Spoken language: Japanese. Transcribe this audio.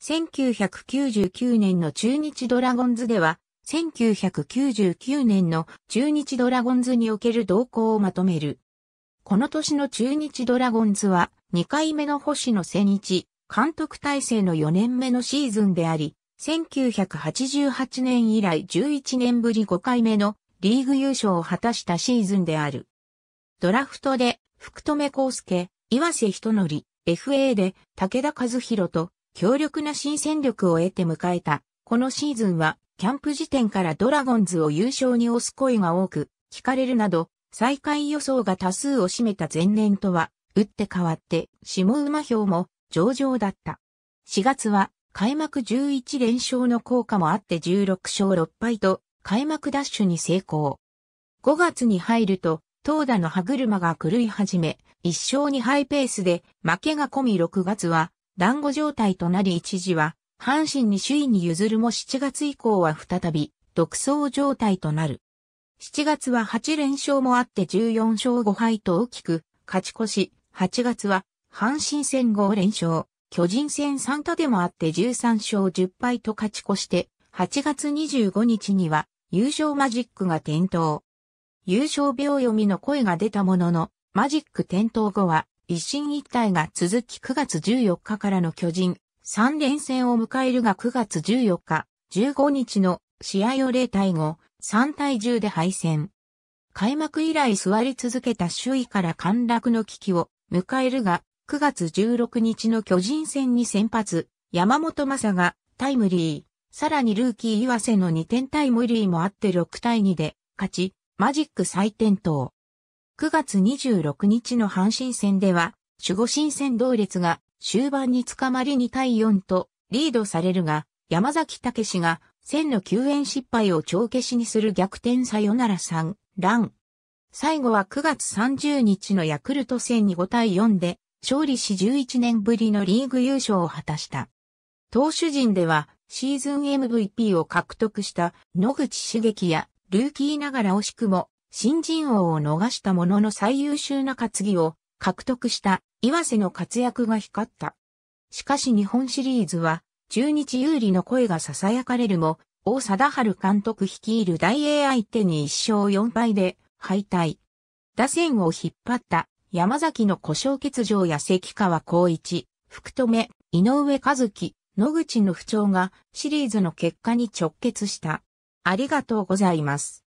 1999年の中日ドラゴンズでは、1999年の中日ドラゴンズにおける動向をまとめる。この年の中日ドラゴンズは、2回目の星野千日、監督体制の4年目のシーズンであり、1988年以来11年ぶり5回目のリーグ優勝を果たしたシーズンである。ドラフトで福留孝介、岩瀬人則、FA で武田和弘と強力な新戦力を得て迎えた。このシーズンは、キャンプ時点からドラゴンズを優勝に押す声が多く、聞かれるなど、再開予想が多数を占めた前年とは、打って変わって、下馬評も上々だった。4月は、開幕11連勝の効果もあって16勝6敗と、開幕ダッシュに成功。5月に入ると、投打の歯車が狂い始め、1勝2敗ペースで、負けが込み6月は、団子状態となり一時は、阪神に首位に譲るも7月以降は再び、独走状態となる。7月は8連勝もあって14勝5敗と大きく、勝ち越し、8月は、阪神戦5連勝、巨人戦3他でもあって13勝10敗と勝ち越して、8月25日には、優勝マジックが点灯。優勝秒読みの声が出たものの、マジック点灯後は、一進一退が続き9月14日からの巨人3連戦を迎えるが9月14日、15日の試合を0対5、3対10で敗戦。開幕以来座り続けた周囲から陥落の危機を迎えるが、9月16日の巨人戦に先発、山本正がタイムリー、さらにルーキー岩瀬の2点タイムリーもあって6対2で勝ち、マジック再点灯。9月26日の阪神戦では、守護神戦同列が終盤に捕まり2対4とリードされるが、山崎武が戦の救援失敗を帳消しにする逆転さよなら3ラン。最後は9月30日のヤクルト戦に5対4で勝利し11年ぶりのリーグ優勝を果たした。投手陣ではシーズン MVP を獲得した野口茂樹やルーキーながら惜しくも新人王を逃したものの最優秀な担ぎを獲得した岩瀬の活躍が光った。しかし日本シリーズは中日有利の声が囁かれるも、大貞治監督率いる大英相手に1勝4敗で敗退。打線を引っ張った山崎の故障欠場や関川光一、福留、井上和樹、野口の不調がシリーズの結果に直結した。ありがとうございます。